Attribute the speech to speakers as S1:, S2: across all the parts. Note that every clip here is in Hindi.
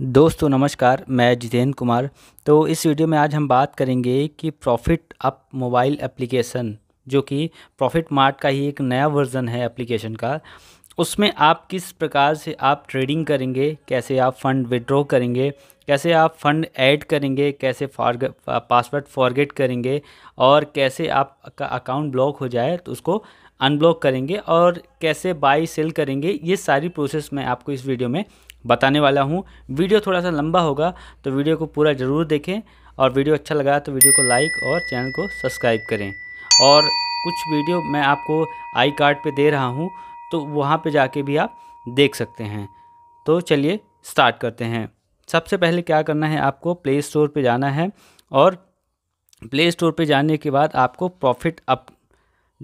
S1: दोस्तों नमस्कार मैं जितेंद्र कुमार तो इस वीडियो में आज हम बात करेंगे कि प्रॉफिट अप मोबाइल एप्लीकेशन जो कि प्रॉफिट मार्ट का ही एक नया वर्जन है एप्लीकेशन का उसमें आप किस प्रकार से आप ट्रेडिंग करेंगे कैसे आप फ़ंड विड्रॉ करेंगे कैसे आप फंड ऐड करेंगे कैसे फॉरग पासवर्ड फॉरगेट करेंगे और कैसे आपका अकाउंट ब्लॉक हो जाए तो उसको अनब्लॉक करेंगे और कैसे बाई सेल करेंगे ये सारी प्रोसेस मैं आपको इस वीडियो में बताने वाला हूँ वीडियो थोड़ा सा लंबा होगा तो वीडियो को पूरा ज़रूर देखें और वीडियो अच्छा लगा तो वीडियो को लाइक और चैनल को सब्सक्राइब करें और कुछ वीडियो मैं आपको आई कार्ड पर दे रहा हूँ तो वहाँ पर जाके भी आप देख सकते हैं तो चलिए स्टार्ट करते हैं सबसे पहले क्या करना है आपको प्ले स्टोर पर जाना है और प्ले स्टोर पर जाने के बाद आपको प्रॉफिट अप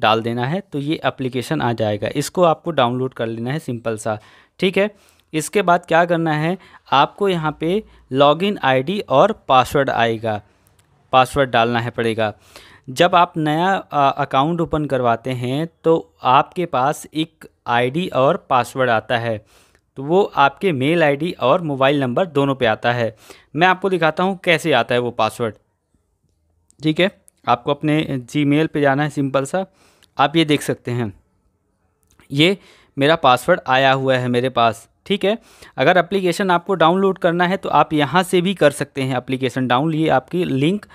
S1: डाल देना है तो ये एप्लीकेशन आ जाएगा इसको आपको डाउनलोड कर लेना है सिंपल सा ठीक है इसके बाद क्या करना है आपको यहाँ पे लॉगिन आईडी और पासवर्ड आएगा पासवर्ड डालना है पड़ेगा जब आप नया अकाउंट ओपन करवाते हैं तो आपके पास एक आईडी और पासवर्ड आता है तो वो आपके मेल आईडी और मोबाइल नंबर दोनों पे आता है मैं आपको दिखाता हूँ कैसे आता है वो पासवर्ड ठीक है आपको अपने जी मेल पर जाना है सिंपल सा आप ये देख सकते हैं ये मेरा पासवर्ड आया हुआ है मेरे पास ठीक है अगर एप्लीकेशन आपको डाउनलोड करना है तो आप यहाँ से भी कर सकते हैं एप्लीकेशन डाउन ये आपकी लिंक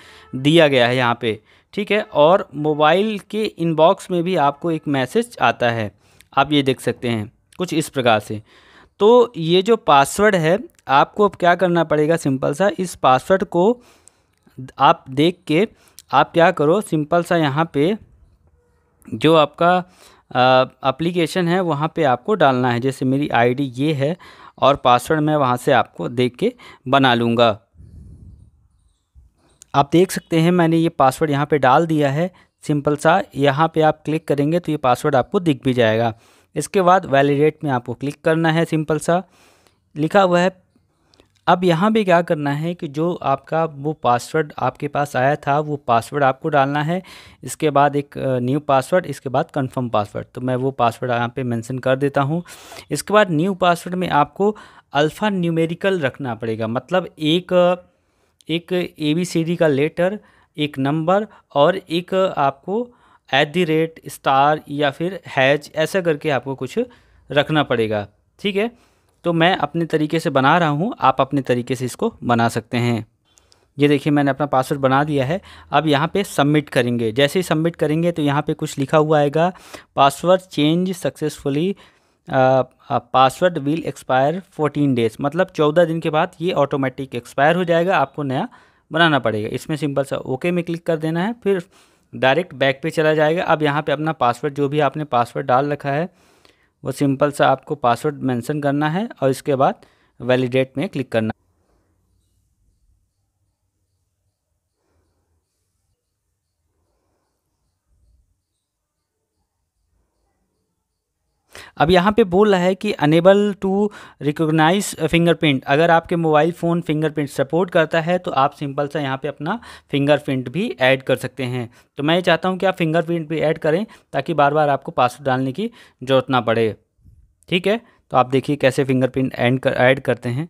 S1: दिया गया है यहाँ पे ठीक है और मोबाइल के इनबॉक्स में भी आपको एक मैसेज आता है आप ये देख सकते हैं कुछ इस प्रकार से तो ये जो पासवर्ड है आपको अब क्या करना पड़ेगा सिंपल सा इस पासवर्ड को आप देख के आप क्या करो सिंपल सा यहाँ पे जो आपका अप्लीकेशन है वहाँ पे आपको डालना है जैसे मेरी आईडी ये है और पासवर्ड मैं वहाँ से आपको देख के बना लूँगा आप देख सकते हैं मैंने ये पासवर्ड यहाँ पे डाल दिया है सिंपल सा यहाँ पे आप क्लिक करेंगे तो ये पासवर्ड आपको दिख भी जाएगा इसके बाद वैलिडेट में आपको क्लिक करना है सिंपल सा लिखा हुआ है अब यहाँ भी क्या करना है कि जो आपका वो पासवर्ड आपके पास आया था वो पासवर्ड आपको डालना है इसके बाद एक न्यू पासवर्ड इसके बाद कंफर्म पासवर्ड तो मैं वो पासवर्ड यहाँ पे मेंशन कर देता हूँ इसके बाद न्यू पासवर्ड में आपको अल्फ़ा न्यूमेरिकल रखना पड़ेगा मतलब एक एक ए बी सी डी का लेटर एक नंबर और एक आपको एट दी रेट स्टार या फिर हैज ऐसा करके आपको कुछ रखना पड़ेगा ठीक है तो मैं अपने तरीके से बना रहा हूँ आप अपने तरीके से इसको बना सकते हैं ये देखिए मैंने अपना पासवर्ड बना दिया है अब यहाँ पे सबमिट करेंगे जैसे ही सबमिट करेंगे तो यहाँ पे कुछ लिखा हुआ आएगा password change successfully password will expire fourteen days मतलब चौदह दिन के बाद ये ऑटोमेटिक एक्सपायर हो जाएगा आपको नया बनाना पड़ेगा इसमें सिंपल सा ओके में क्लिक कर देना है फिर डायरेक्ट बैक पे चला जाएगा अब यहाँ पे अपना पासवर्ड जो भी आपने पासवर्ड डाल रखा है वो सिंपल सा आपको पासवर्ड मेंशन करना है और इसके बाद वैलिडेट में क्लिक करना है अब यहाँ पे बोल रहा है कि अनेबल टू रिकोगनाइज फिंगरप्रिंट अगर आपके मोबाइल फ़ोन फिंगरप्रिंट सपोर्ट करता है तो आप सिंपल सा यहाँ पे अपना फिंगरप्रिंट भी ऐड कर सकते हैं तो मैं ये चाहता हूँ कि आप फिंगरप्रिंट भी ऐड करें ताकि बार बार आपको पासवर्ड डालने की ज़रूरत ना पड़े ठीक है तो आप देखिए कैसे फिंगरप्रिंट ऐड कर करते हैं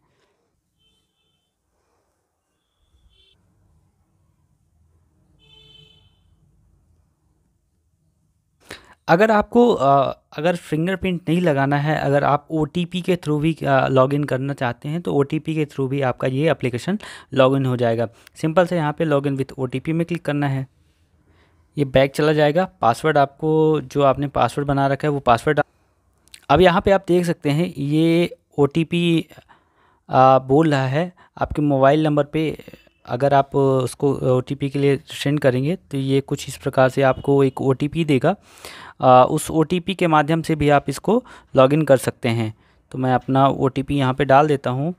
S1: अगर आपको अगर फिंगरप्रिंट नहीं लगाना है अगर आप ओ के थ्रू भी लॉगिन करना चाहते हैं तो ओ के थ्रू भी आपका ये एप्लीकेशन लॉगिन हो जाएगा सिंपल से यहाँ पे लॉगिन विथ ओ में क्लिक करना है ये बैग चला जाएगा पासवर्ड आपको जो आपने पासवर्ड बना रखा है वो पासवर्ड अब यहाँ पे आप देख सकते हैं ये ओ बोल रहा है आपके मोबाइल नंबर पे अगर आप उसको ओ के लिए सेंड करेंगे तो ये कुछ इस प्रकार से आपको एक ओ देगा आ, उस ओ के माध्यम से भी आप इसको लॉगिन कर सकते हैं तो मैं अपना ओ टी पी यहाँ पर डाल देता हूँ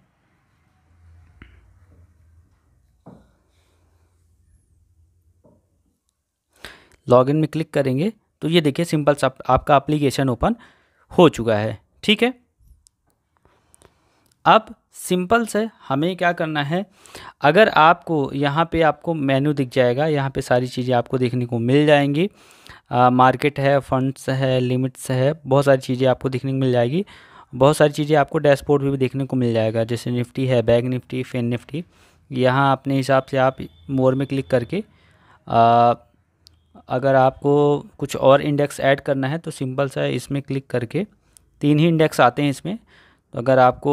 S1: लॉगिन में क्लिक करेंगे तो ये देखिए सिंपल सा आपका एप्लीकेशन ओपन हो चुका है ठीक है अब सिंपल से हमें क्या करना है अगर आपको यहाँ पे आपको मेन्यू दिख जाएगा यहाँ पे सारी चीज़ें आपको देखने को मिल जाएंगी मार्केट है फंड्स है लिमिट्स है बहुत सारी चीज़ें आपको देखने को मिल जाएगी बहुत सारी चीज़ें आपको डैशबोर्ड भी देखने को मिल जाएगा जैसे निफ्टी है बैग निफ्टी फेन निफ्टी यहाँ अपने हिसाब से आप मोर में क्लिक करके आ, अगर आपको कुछ और इंडेक्स ऐड करना है तो सिंपल सा इसमें क्लिक करके तीन ही इंडेक्स आते हैं इसमें तो अगर आपको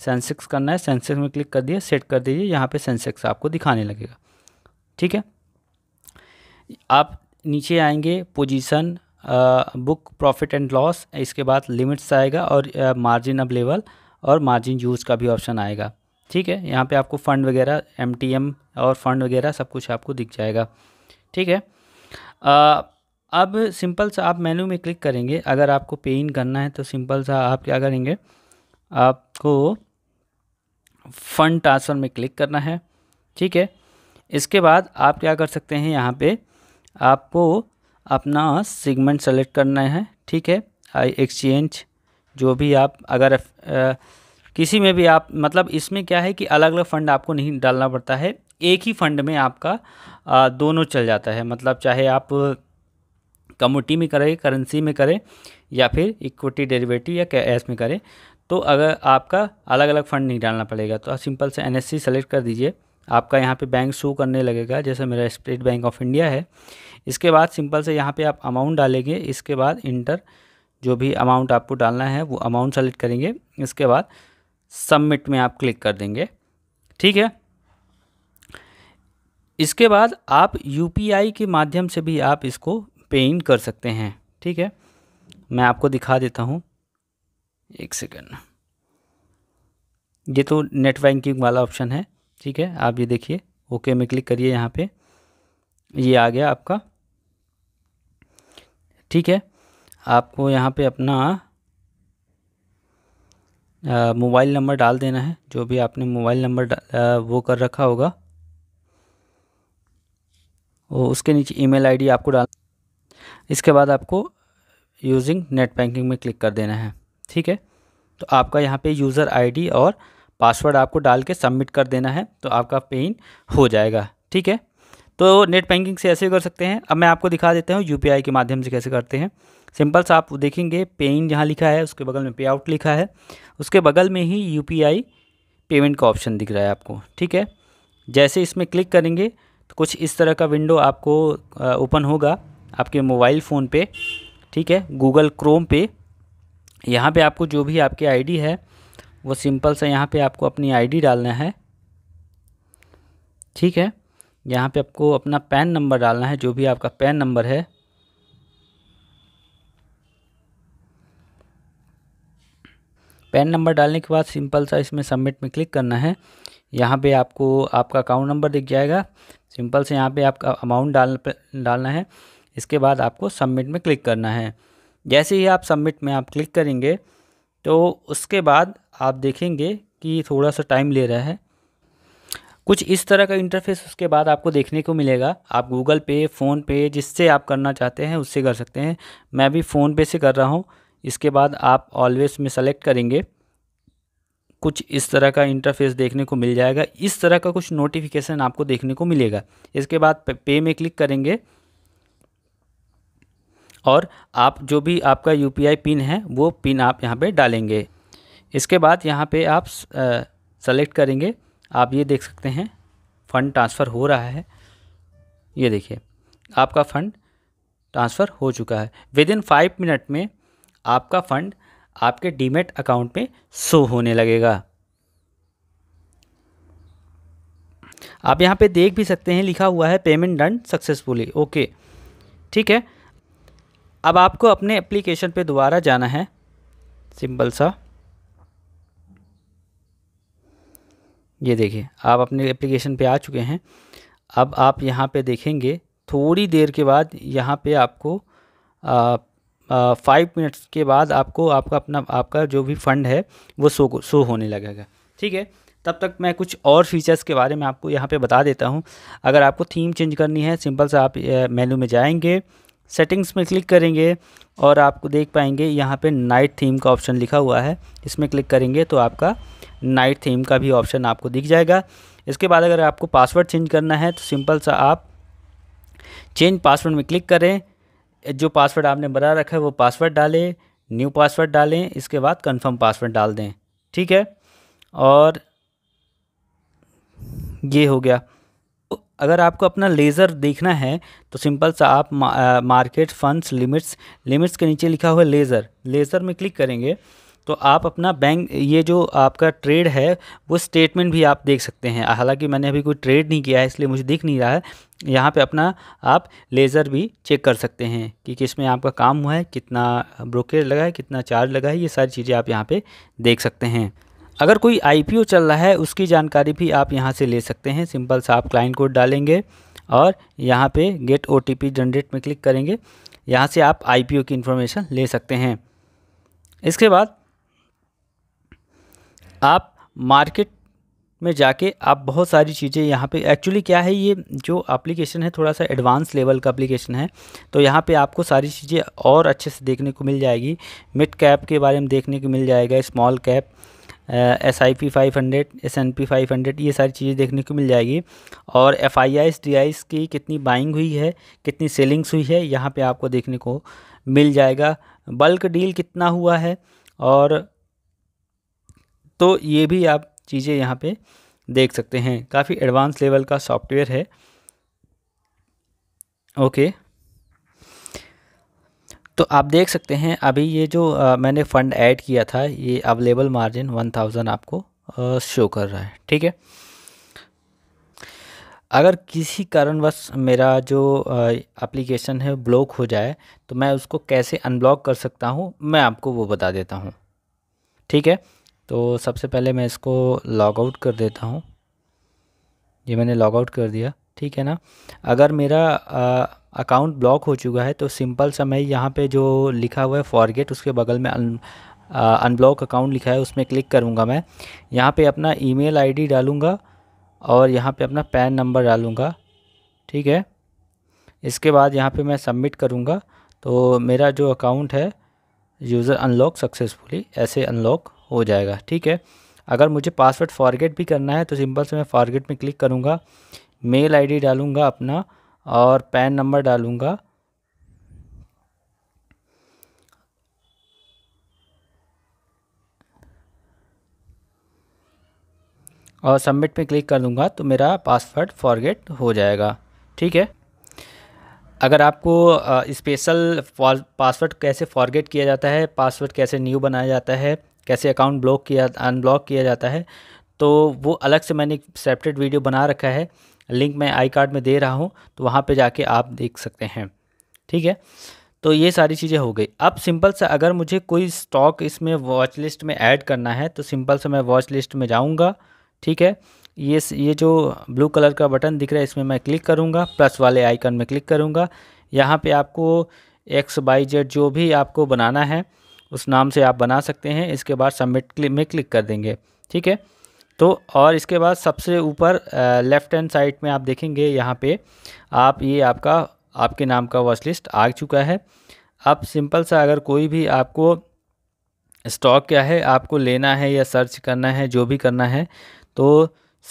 S1: सेंसेक्स करना है सेंसेक्स में क्लिक कर दिया सेट कर दीजिए यहाँ पे सेंसेक्स आपको दिखाने लगेगा ठीक है आप नीचे आएंगे position book profit and loss इसके बाद लिमिट्स आएगा और मार्जिन अवेलेबल और मार्जिन यूज़ का भी ऑप्शन आएगा ठीक है यहाँ पे आपको फ़ंड वगैरह एम और फंड वगैरह सब कुछ आपको दिख जाएगा ठीक है आ, अब सिंपल सा आप मेनू में क्लिक करेंगे अगर आपको पे इन करना है तो सिंपल सा आप क्या करेंगे आपको फ़ंड ट्रांसफ़र में क्लिक करना है ठीक है इसके बाद आप क्या कर सकते हैं यहाँ पे आपको अपना सेगमेंट सेलेक्ट करना है ठीक है आई एक्सचेंज जो भी आप अगर आ, किसी में भी आप मतलब इसमें क्या है कि अलग अलग फ़ंड आपको नहीं डालना पड़ता है एक ही फंड में आपका आ, दोनों चल जाता है मतलब चाहे आप कमोटी में करें करेंसी में करें या फिर इक्विटी डेरिवेटिव या कैश में करें तो अगर आपका अलग अलग फ़ंड नहीं डालना पड़ेगा तो आप सिंपल से एन सेलेक्ट कर दीजिए आपका यहाँ पे बैंक शो करने लगेगा जैसे मेरा स्टेट बैंक ऑफ इंडिया है इसके बाद सिंपल से यहाँ पे आप अमाउंट डालेंगे इसके बाद इंटर जो भी अमाउंट आपको डालना है वो अमाउंट सेलेक्ट करेंगे इसके बाद सबमिट में आप क्लिक कर देंगे ठीक है इसके बाद आप यू के माध्यम से भी आप इसको इन कर सकते हैं ठीक है मैं आपको दिखा देता हूँ एक सेकेंड ये तो नेट बैंकिंग वाला ऑप्शन है ठीक है आप ये देखिए ओके में क्लिक करिए यहाँ पे ये आ गया आपका ठीक है आपको यहाँ पे अपना मोबाइल नंबर डाल देना है जो भी आपने मोबाइल नंबर वो कर रखा होगा वो उसके नीचे ईमेल आईडी आपको डाल इसके बाद आपको यूजिंग नेट बैंकिंग में क्लिक कर देना है ठीक है तो आपका यहाँ पे यूज़र आईडी और पासवर्ड आपको डाल के सबमिट कर देना है तो आपका पेन हो जाएगा ठीक है तो नेट बैंकिंग से ऐसे कर सकते हैं अब मैं आपको दिखा देता हूँ यू के माध्यम से कैसे करते हैं सिंपल सा आप देखेंगे पेन जहाँ लिखा है उसके बगल में पे आउट लिखा है उसके बगल में ही यू पेमेंट का ऑप्शन दिख रहा है आपको ठीक है जैसे इसमें क्लिक करेंगे तो कुछ इस तरह का विंडो आपको ओपन होगा आपके मोबाइल फ़ोन पे ठीक है गूगल क्रोम पे यहाँ पे आपको जो भी आपकी आईडी है वो सिंपल सा यहाँ पे आपको अपनी आईडी डालना है ठीक है यहाँ पे आपको अपना पैन नंबर डालना है जो भी आपका पैन नंबर है पैन नंबर डालने के बाद सिंपल सा इसमें सबमिट में क्लिक करना है यहाँ पे आपको आपका अकाउंट नंबर दिख जाएगा सिंपल से यहाँ पे आपका अमाउंट डाल डालना है इसके बाद आपको सबमिट में क्लिक करना है जैसे ही आप सबमिट में आप क्लिक करेंगे तो उसके बाद आप देखेंगे कि थोड़ा सा टाइम ले रहा है कुछ इस तरह का इंटरफेस उसके बाद आपको देखने को मिलेगा आप गूगल पे फ़ोन पे जिससे आप करना चाहते हैं उससे कर सकते हैं मैं भी फ़ोन पे से कर रहा हूँ इसके बाद आप ऑलवेज में सेलेक्ट करेंगे कुछ इस तरह का इंटरफेस देखने को मिल जाएगा इस तरह का कुछ नोटिफिकेशन आपको देखने को मिलेगा इसके बाद पे में क्लिक करेंगे और आप जो भी आपका यू पिन है वो पिन आप यहाँ पर डालेंगे इसके बाद यहाँ पर आप सेलेक्ट करेंगे आप ये देख सकते हैं फ़ंड ट्रांसफ़र हो रहा है ये देखिए आपका फ़ंड ट्रांसफ़र हो चुका है विद इन फाइव मिनट में आपका फ़ंड आपके डीमेट अकाउंट में शो होने लगेगा आप यहाँ पे देख भी सकते हैं लिखा हुआ है पेमेंट डन सक्सेसफुली ओके ठीक है अब आपको अपने एप्लीकेशन पे दोबारा जाना है सिंपल सा ये देखिए आप अपने एप्लीकेशन पे आ चुके हैं अब आप यहाँ पे देखेंगे थोड़ी देर के बाद यहाँ पे आपको फाइव मिनट्स के बाद आपको आपका अपना आपका जो भी फ़ंड है वो शो शो होने लगेगा ठीक है तब तक मैं कुछ और फीचर्स के बारे में आपको यहाँ पे बता देता हूँ अगर आपको थीम चेंज करनी है सिंपल सा आप मेनू में जाएंगे सेटिंग्स में क्लिक करेंगे और आपको देख पाएंगे यहाँ पे नाइट थीम का ऑप्शन लिखा हुआ है इसमें क्लिक करेंगे तो आपका नाइट थीम का भी ऑप्शन आपको दिख जाएगा इसके बाद अगर आपको पासवर्ड चेंज करना है तो सिंपल सा आप चेंज पासवर्ड में क्लिक करें जो पासवर्ड आपने बना रखा है वो पासवर्ड डालें न्यू पासवर्ड डालें इसके बाद कन्फर्म पासवर्ड डाल दें ठीक है और ये हो गया अगर आपको अपना लेज़र देखना है तो सिंपल सा आप मार्केट फंड्स लिमिट्स लिमिट्स के नीचे लिखा हुआ लेज़र लेज़र में क्लिक करेंगे तो आप अपना बैंक ये जो आपका ट्रेड है वो स्टेटमेंट भी आप देख सकते हैं हालांकि मैंने अभी कोई ट्रेड नहीं किया है इसलिए मुझे दिख नहीं रहा है यहाँ पे अपना आप लेज़र भी चेक कर सकते हैं कि किस में आपका काम हुआ है कितना ब्रोकेज लगा है कितना चार्ज लगा है ये सारी चीज़ें आप यहाँ पे देख सकते हैं अगर कोई आई चल रहा है उसकी जानकारी भी आप यहाँ से ले सकते हैं सिंपल सा आप क्लाइंट कोड डालेंगे और यहाँ पे गेट ओ जनरेट में क्लिक करेंगे यहाँ से आप आई की इन्फॉर्मेशन ले सकते हैं इसके बाद आप मार्केट में जाके आप बहुत सारी चीज़ें यहाँ पे एक्चुअली क्या है ये जो एप्लीकेशन है थोड़ा सा एडवांस लेवल का एप्लीकेशन है तो यहाँ पे आपको सारी चीज़ें और अच्छे से देखने को मिल जाएगी मिड कैप के बारे में देखने को मिल जाएगा small cap S I P five hundred S N P five hundred ये सारी चीज़ें देखने को मिल जाएगी और F I I S D I की कितनी बाइंग हुई है कितनी सेलिंग्स हुई है यहाँ पे आपको देखने को मिल जाएगा बल्क डील कितना हुआ है और तो ये भी आप चीज़ें यहाँ पे देख सकते हैं काफ़ी एडवांस लेवल का सॉफ्टवेयर है ओके तो आप देख सकते हैं अभी ये जो आ, मैंने फ़ंड ऐड किया था ये अवेलेबल मार्जिन वन थाउजेंड आपको आ, शो कर रहा है ठीक है अगर किसी कारणवश मेरा जो एप्लीकेशन है ब्लॉक हो जाए तो मैं उसको कैसे अनब्लॉक कर सकता हूँ मैं आपको वो बता देता हूँ ठीक है तो सबसे पहले मैं इसको लॉग आउट कर देता हूँ ये मैंने लॉग आउट कर दिया ठीक है ना अगर मेरा अकाउंट ब्लॉक हो चुका है तो सिंपल सा मैं यहाँ पे जो लिखा हुआ है फॉरगेट उसके बगल में अनब्लॉक अकाउंट लिखा है उसमें क्लिक करूँगा मैं यहाँ पे अपना ईमेल आईडी डालूँगा और यहाँ पे अपना पैन नंबर डालूँगा ठीक है इसके बाद यहाँ पे मैं सबमिट करूँगा तो मेरा जो अकाउंट है यूज़र अनलॉक सक्सेसफुली ऐसे अनलॉक हो जाएगा ठीक है अगर मुझे पासवर्ड फॉरगेट भी करना है तो सिंपल से मैं फॉरगेट में क्लिक करूँगा मेल आईडी डालूँगा अपना और पैन नंबर डालूँगा और सबमिट पे क्लिक कर दूँगा तो मेरा पासवर्ड फॉरगेट हो जाएगा ठीक है अगर आपको स्पेशल पासवर्ड कैसे फॉरगेट किया जाता है पासवर्ड कैसे न्यू बनाया जाता है कैसे अकाउंट ब्लॉक किया अनब्लॉक किया जाता है तो वो अलग से मैंने एक सेपरेट वीडियो बना रखा है लिंक मैं आई कार्ड में दे रहा हूँ तो वहाँ पर जाके आप देख सकते हैं ठीक है तो ये सारी चीज़ें हो गई अब सिंपल सा अगर मुझे कोई स्टॉक इसमें वॉच लिस्ट में ऐड करना है तो सिंपल से मैं वॉच लिस्ट में जाऊँगा ठीक है ये ये जो ब्लू कलर का बटन दिख रहा है इसमें मैं क्लिक करूँगा प्लस वाले आइकन में क्लिक करूंगा यहाँ पे आपको एक्स बाई जेड जो भी आपको बनाना है उस नाम से आप बना सकते हैं इसके बाद सबमिट में क्लिक कर देंगे ठीक है तो और इसके बाद सबसे ऊपर लेफ़्ट हैंड साइड में आप देखेंगे यहाँ पे आप ये आपका आपके नाम का वॉच लिस्ट आ चुका है आप सिंपल सा अगर कोई भी आपको स्टॉक क्या है आपको लेना है या सर्च करना है जो भी करना है तो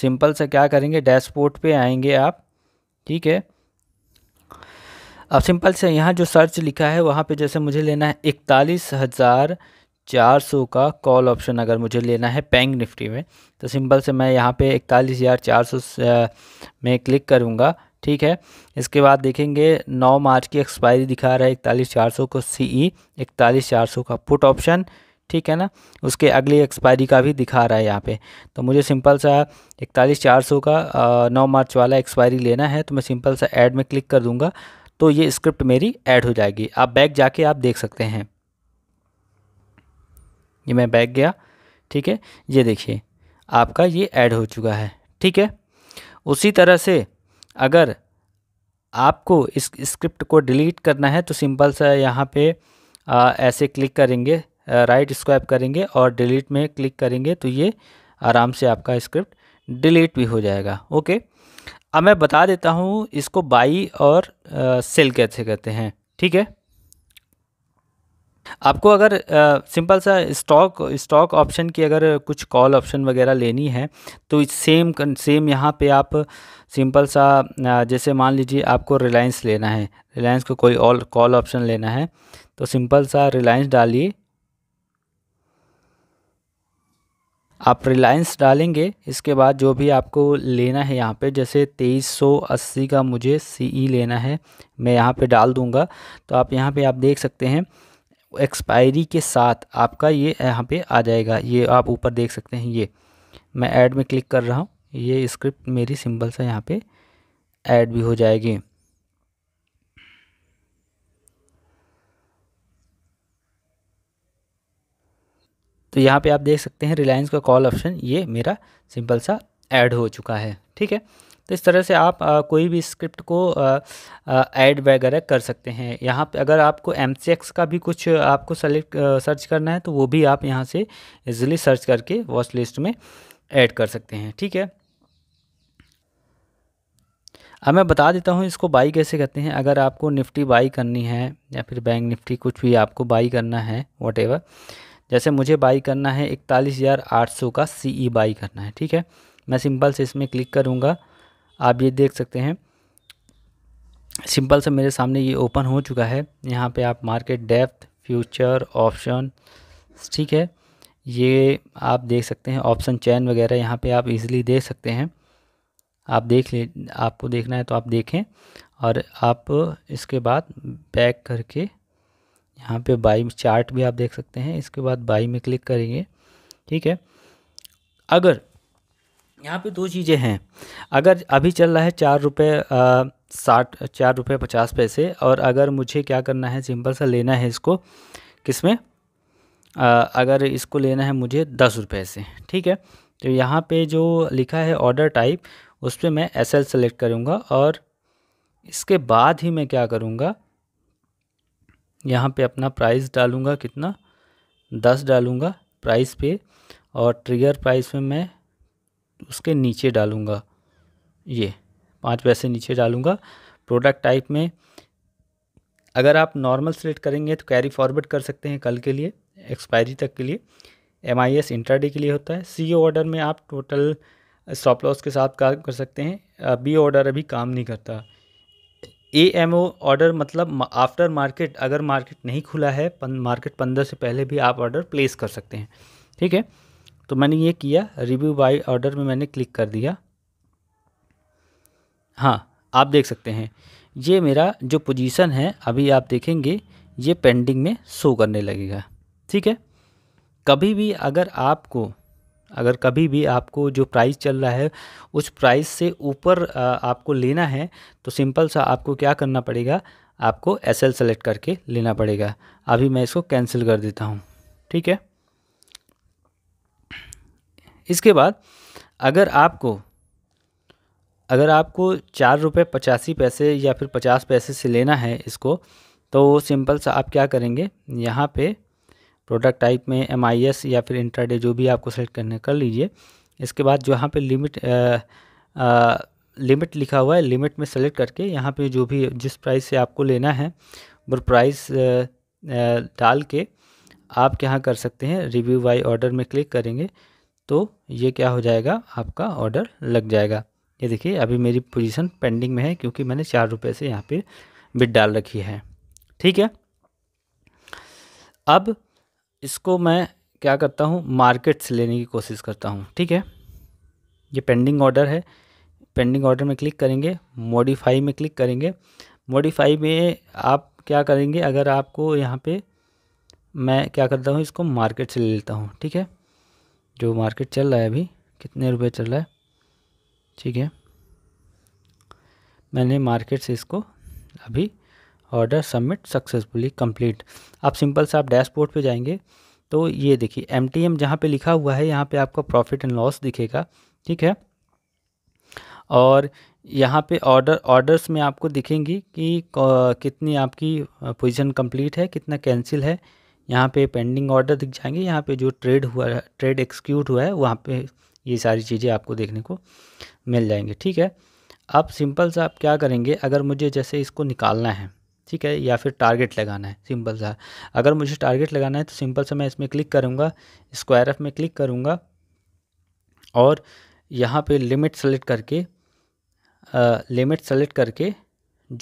S1: सिंपल सा क्या करेंगे डैशबोर्ड पे आएंगे आप ठीक है अब सिंपल से यहाँ जो सर्च लिखा है वहाँ पे जैसे मुझे लेना है इकतालीस हज़ार चार सौ का कॉल ऑप्शन अगर मुझे लेना है बैंक निफ्टी में तो सिंपल से मैं यहाँ पे इकतालीस हज़ार चार सौ में क्लिक करूँगा ठीक है इसके बाद देखेंगे 9 मार्च की एक्सपायरी दिखा रहा है इकतालीस चार सौ को सी ई e, इकतालीस चार सौ का पुट ऑप्शन ठीक है ना उसके अगली एक्सपायरी का भी दिखा रहा है यहाँ पे तो मुझे सिंपल सा इकतालीस चार सौ का नौ मार्च वाला एक्सपायरी लेना है तो मैं सिंपल सा ऐड में क्लिक कर दूँगा तो ये स्क्रिप्ट मेरी ऐड हो जाएगी आप बैक जाके आप देख सकते हैं ये मैं बैक गया ठीक है ये देखिए आपका ये ऐड हो चुका है ठीक है उसी तरह से अगर आपको इस स्क्रिप्ट को डिलीट करना है तो सिंपल सा यहाँ पे आ, ऐसे क्लिक करेंगे राइट स्क्वाइप करेंगे और डिलीट में क्लिक करेंगे तो ये आराम से आपका स्क्रिप्ट डिलीट भी हो जाएगा ओके अब मैं बता देता हूँ इसको बाई और आ, सेल कैसे कहते हैं ठीक है आपको अगर सिंपल सा स्टॉक स्टॉक ऑप्शन की अगर कुछ कॉल ऑप्शन वगैरह लेनी है तो सेम सेम यहाँ पे आप सिंपल सा जैसे मान लीजिए आपको रिलायंस लेना है रिलायंस को कोई ऑल कॉल ऑप्शन लेना है तो सिंपल सा रिलायंस डालिए आप रिलायंस डालेंगे इसके बाद जो भी आपको लेना है यहाँ पे जैसे 2380 का मुझे सीई e लेना है मैं यहाँ पे डाल दूँगा तो आप यहाँ पे आप देख सकते हैं एक्सपायरी के साथ आपका ये यहाँ पे आ जाएगा ये आप ऊपर देख सकते हैं ये मैं ऐड में क्लिक कर रहा हूँ ये स्क्रिप्ट मेरी सिंपल सा यहाँ पे ऐड भी हो जाएगी तो यहाँ पे आप देख सकते हैं रिलायंस का कॉल ऑप्शन ये मेरा सिंपल सा ऐड हो चुका है ठीक है तो इस तरह से आप कोई भी स्क्रिप्ट को ऐड वगैरह कर सकते हैं यहाँ पे अगर आपको एम का भी कुछ आपको सेलेक्ट सर्च करना है तो वो भी आप यहाँ से इजीली सर्च करके वॉच लिस्ट में ऐड कर सकते हैं ठीक है अब मैं बता देता हूँ इसको बाई कैसे करते हैं अगर आपको निफ्टी बाई करनी है या फिर बैंक निफ्टी कुछ भी आपको बाई करना है वॉट जैसे मुझे बाई करना है इकतालीस हज़ार आठ सौ का सी ई बाई करना है ठीक है मैं सिंपल से इसमें क्लिक करूँगा आप ये देख सकते हैं सिंपल से मेरे सामने ये ओपन हो चुका है यहाँ पे आप मार्केट डेप्थ फ्यूचर ऑप्शन ठीक है ये आप देख सकते हैं ऑप्शन चैन वगैरह यहाँ पे आप इजीली देख सकते हैं आप देख ले आपको देखना है तो आप देखें और आप इसके बाद बैक करके यहाँ पे बाई चार्ट भी आप देख सकते हैं इसके बाद बाई में क्लिक करेंगे ठीक है अगर यहाँ पे दो चीज़ें हैं अगर अभी चल रहा है चार रुपये साठ चार रुपये पचास पैसे और अगर मुझे क्या करना है सिंपल सा लेना है इसको किस में आ, अगर इसको लेना है मुझे दस रुपये से ठीक है तो यहाँ पे जो लिखा है ऑर्डर टाइप उस पर मैं एस एल सेलेक्ट करूँगा और इसके बाद ही मैं क्या करूँगा यहाँ पे अपना प्राइस डालूँगा कितना दस डालूँगा प्राइस पे और ट्रिगर प्राइस में मैं उसके नीचे डालूँगा ये पाँच पैसे नीचे डालूँगा प्रोडक्ट टाइप में अगर आप नॉर्मल सेलेक्ट करेंगे तो कैरी फॉरवर्ड कर सकते हैं कल के लिए एक्सपायरी तक के लिए एम आई एस इंटरडे के लिए होता है सी ऑर्डर में आप टोटल स्टॉप लॉस के साथ काम कर सकते हैं बी ऑर्डर अभी काम नहीं करता ए एम ओ ऑर्डर मतलब आफ्टर मार्केट अगर मार्केट नहीं खुला है पन, मार्केट पंद्रह से पहले भी आप ऑर्डर प्लेस कर सकते हैं ठीक है तो मैंने ये किया रिव्यू बाय ऑर्डर में मैंने क्लिक कर दिया हाँ आप देख सकते हैं ये मेरा जो पोजीशन है अभी आप देखेंगे ये पेंडिंग में शो करने लगेगा ठीक है कभी भी अगर आपको अगर कभी भी आपको जो प्राइस चल रहा है उस प्राइस से ऊपर आपको लेना है तो सिंपल सा आपको क्या करना पड़ेगा आपको एस एल सेलेक्ट करके लेना पड़ेगा अभी मैं इसको कैंसिल कर देता हूँ ठीक है इसके बाद अगर आपको अगर आपको चार रुपये पचासी पैसे या फिर पचास पैसे से लेना है इसको तो सिंपल सा आप क्या करेंगे यहाँ पे प्रोडक्ट टाइप में एम आई एस या फिर इंटरडे जो भी आपको सेलेक्ट करने कर लीजिए इसके बाद जो यहाँ पे लिमिट आ, आ, लिमिट लिखा हुआ है लिमिट में सेलेक्ट करके यहाँ पे जो भी जिस प्राइस से आपको लेना है वो प्राइस डाल के आप क्या कर सकते हैं रिव्यू बाई ऑर्डर में क्लिक करेंगे तो ये क्या हो जाएगा आपका ऑर्डर लग जाएगा ये देखिए अभी मेरी पोजीशन पेंडिंग में है क्योंकि मैंने चार रुपये से यहाँ पे बिट डाल रखी है ठीक है अब इसको मैं क्या करता हूँ मार्केट से लेने की कोशिश करता हूँ ठीक है ये पेंडिंग ऑर्डर है पेंडिंग ऑर्डर में क्लिक करेंगे मॉडिफाई में क्लिक करेंगे मॉडिफाई में आप क्या करेंगे अगर आपको यहाँ पे मैं क्या करता हूँ इसको मार्केट से ले लेता हूँ ठीक है जो मार्केट चल रहा है अभी कितने रुपए चल रहा है ठीक है मैंने मार्केट से इसको अभी ऑर्डर सबमिट सक्सेसफुली कंप्लीट आप सिंपल से आप डैशबोर्ड पे जाएंगे तो ये देखिए एम टी एम जहाँ पर लिखा हुआ है यहाँ पे आपका प्रॉफिट एंड लॉस दिखेगा ठीक है और यहाँ पे ऑर्डर ऑर्डर्स में आपको दिखेंगी कि कितनी आपकी पोजीशन कंप्लीट है कितना कैंसिल है यहाँ पे पेंडिंग ऑर्डर दिख जाएंगे यहाँ पे जो ट्रेड हुआ है ट्रेड एक्सक्यूट हुआ है वहाँ पे ये सारी चीज़ें आपको देखने को मिल जाएंगे ठीक है अब सिंपल सा आप क्या करेंगे अगर मुझे जैसे इसको निकालना है ठीक है या फिर टारगेट लगाना है सिंपल सा अगर मुझे टारगेट लगाना है तो सिंपल सा मैं इसमें क्लिक करूँगा स्क्वायर एफ में क्लिक करूँगा और यहाँ पर लिमिट सेलेक्ट करके लिमिट सेलेक्ट करके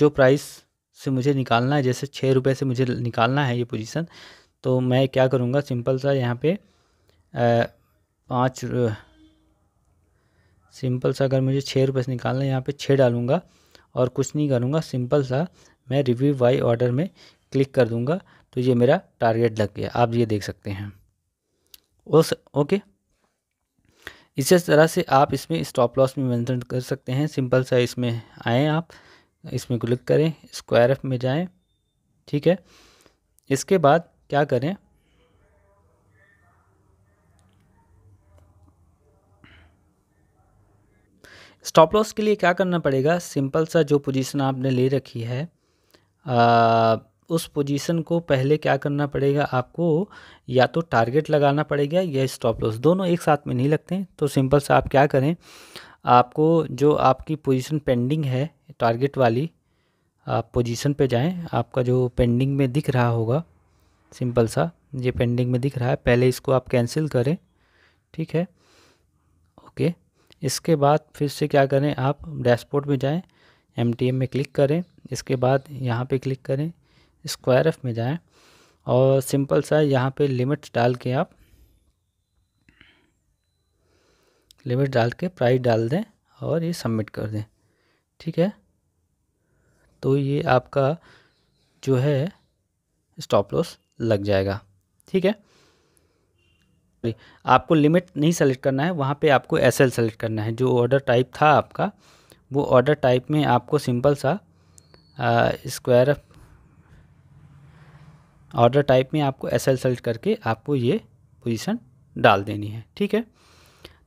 S1: जो प्राइस से मुझे निकालना है जैसे छः रुपये से मुझे निकालना है ये पोजीशन तो मैं क्या करूँगा सिंपल सा यहाँ पे पाँच सिंपल सा अगर मुझे छः रुपये से निकालना है यहाँ पे छः डालूँगा और कुछ नहीं करूँगा सिंपल सा मैं रिव्यू वाई ऑर्डर में क्लिक कर दूँगा तो ये मेरा टारगेट लग गया आप ये देख सकते हैं उस ओके इसी तरह से आप इसमें स्टॉप लॉस में मैंसन कर सकते हैं सिंपल सा इसमें आएँ आप इसमें क्लिक करें स्क्वायर एफ में जाएँ ठीक है इसके बाद क्या करें स्टॉप लॉस के लिए क्या करना पड़ेगा सिंपल सा जो पोजीशन आपने ले रखी है आ, उस पोजीशन को पहले क्या करना पड़ेगा आपको या तो टारगेट लगाना पड़ेगा या स्टॉप लॉस दोनों एक साथ में नहीं लगते तो सिंपल सा आप क्या करें आपको जो आपकी पोजीशन पेंडिंग है टारगेट वाली आप पोजीशन पे जाएं आपका जो पेंडिंग में दिख रहा होगा सिंपल सा ये पेंडिंग में दिख रहा है पहले इसको आप कैंसिल करें ठीक है ओके इसके बाद फिर से क्या करें आप डैशबोर्ड में जाएं एम में क्लिक करें इसके बाद यहाँ पे क्लिक करें स्क्वायर एफ में जाएं और सिंपल सा यहाँ पे लिमिट डाल के आप लिमिट डाल के प्राइस डाल दें और ये सबमिट कर दें ठीक है तो ये आपका जो है स्टॉप लॉस लग जाएगा ठीक है आपको लिमिट नहीं सेलेक्ट करना है वहाँ पे आपको एस एल सेलेक्ट करना है जो ऑर्डर टाइप था आपका वो ऑर्डर टाइप में आपको सिंपल सा स्क्वायर ऑर्डर टाइप में आपको एस एल सेलेक्ट करके आपको ये पोजीशन डाल देनी है ठीक है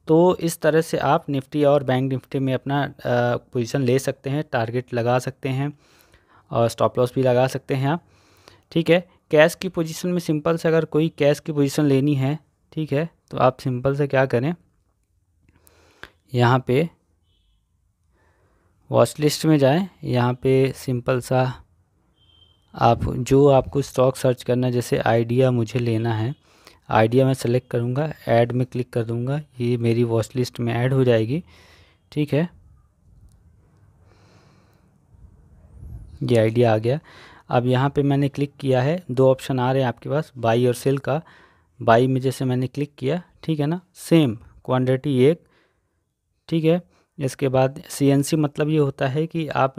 S1: तो इस तरह से आप निफ्टी और बैंक निफ्टी में अपना पोजीशन ले सकते हैं टारगेट लगा सकते हैं और स्टॉप लॉस भी लगा सकते हैं आप ठीक है कैश की पोजीशन में सिंपल से अगर कोई कैश की पोजीशन लेनी है ठीक है तो आप सिंपल से क्या करें यहाँ पे वॉच लिस्ट में जाएं यहाँ पे सिंपल सा आप जो आपको स्टॉक सर्च करना है जैसे आइडिया मुझे लेना है आइडिया मैं सेलेक्ट करूँगा ऐड में क्लिक कर दूँगा ये मेरी वॉच लिस्ट में ऐड हो जाएगी ठीक है ये आइडिया आ गया अब यहाँ पे मैंने क्लिक किया है दो ऑप्शन आ रहे हैं आपके पास बाई और सेल का बाई में जैसे मैंने क्लिक किया ठीक है ना सेम क्वांटिटी एक ठीक है इसके बाद सीएनसी मतलब ये होता है कि आप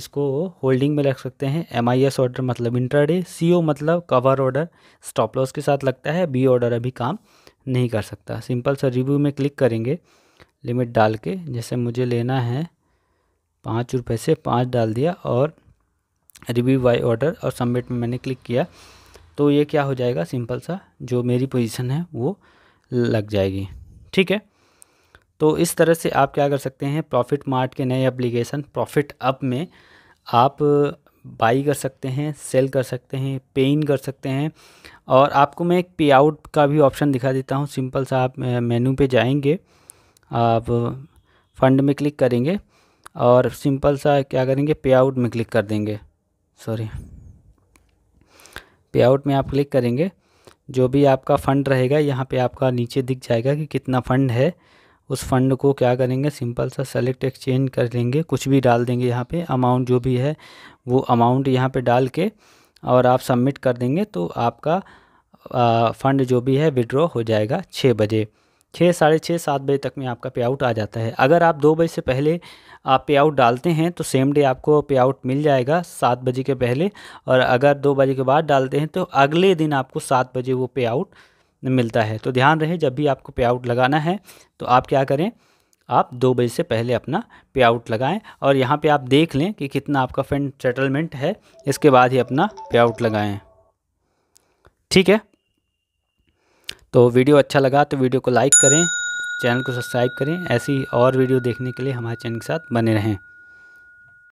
S1: इसको होल्डिंग में रख सकते हैं एम आई एस ऑर्डर मतलब इंटरडे सी ओ मतलब कवर ऑर्डर स्टॉप लॉस के साथ लगता है बी ऑर्डर अभी काम नहीं कर सकता सिंपल सा रिव्यू में क्लिक करेंगे लिमिट डाल के जैसे मुझे लेना है पाँच रुपये से पाँच डाल दिया और रिव्यू बाई ऑर्डर और सबमिट में मैंने क्लिक किया तो ये क्या हो जाएगा सिंपल सा जो मेरी पोजीशन है वो लग जाएगी ठीक है तो इस तरह से आप क्या कर सकते हैं प्रॉफिट मार्ट के नए एप्लीकेशन प्रॉफिट अप में आप बाई कर सकते हैं सेल कर सकते हैं पे इन कर सकते हैं और आपको मैं एक पे आउट का भी ऑप्शन दिखा देता हूँ सिंपल सा आप मेनू पे जाएंगे आप फंड में क्लिक करेंगे और सिंपल सा क्या करेंगे पे आउट में क्लिक कर देंगे सॉरी पे आउट में आप क्लिक करेंगे जो भी आपका फ़ंड रहेगा यहाँ पे आपका नीचे दिख जाएगा कि कितना फ़ंड है उस फंड को क्या करेंगे सिंपल सा सेलेक्ट एक्सचेंज कर लेंगे कुछ भी डाल देंगे यहाँ पे अमाउंट जो भी है वो अमाउंट यहाँ पे डाल के और आप सबमिट कर देंगे तो आपका आ, फंड जो भी है विड्रॉ हो जाएगा छः बजे छः साढ़े छः सात बजे तक में आपका पे आउट आ जाता है अगर आप दो बजे से पहले आप पे आउट डालते हैं तो सेम डे आपको पे आउट मिल जाएगा सात बजे के पहले और अगर दो बजे के बाद डालते हैं तो अगले दिन आपको सात बजे वो पे आउट मिलता है तो ध्यान रहे जब भी आपको पे आउट लगाना है तो आप क्या करें आप दो बजे से पहले अपना पे आउट लगाएँ और यहाँ पे आप देख लें कि कितना आपका फंड सेटलमेंट है इसके बाद ही अपना पे आउट लगाएँ ठीक है तो वीडियो अच्छा लगा तो वीडियो को लाइक करें चैनल को सब्सक्राइब करें ऐसी और वीडियो देखने के लिए हमारे चैनल के साथ बने रहें